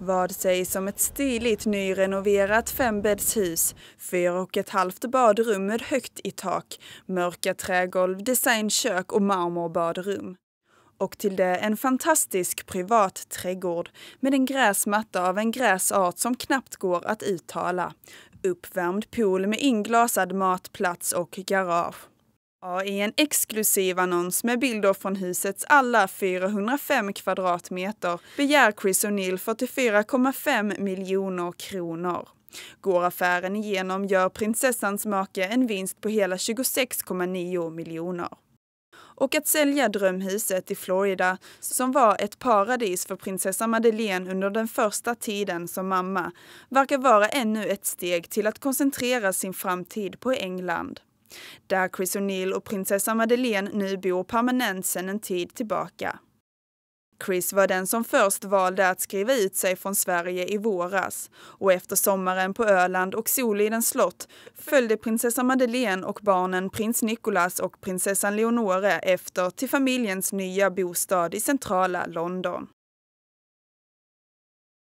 Vad sägs om ett stiligt nyrenoverat fembäddshus, fyra och ett halvt badrum med högt i tak, mörka trägolv, designkök och marmorbadrum. Och till det en fantastisk privat trädgård med en gräsmatta av en gräsart som knappt går att uttala. Uppvärmd pool med inglasad matplats och garage. Ja, i en exklusiv annons med bilder från husets alla 405 kvadratmeter begär Chris O'Neill 44,5 miljoner kronor. Går affären igenom gör prinsessans make en vinst på hela 26,9 miljoner. Och att sälja drömhuset i Florida, som var ett paradis för prinsessa Madeleine under den första tiden som mamma, verkar vara ännu ett steg till att koncentrera sin framtid på England. Där Chris O'Neill och prinsessa Madeleine nu bor permanent sedan en tid tillbaka. Chris var den som först valde att skriva ut sig från Sverige i våras och efter sommaren på Öland och Solidens slott följde prinsessa Madeleine och barnen prins Nicolas och prinsessan Leonore efter till familjens nya bostad i centrala London.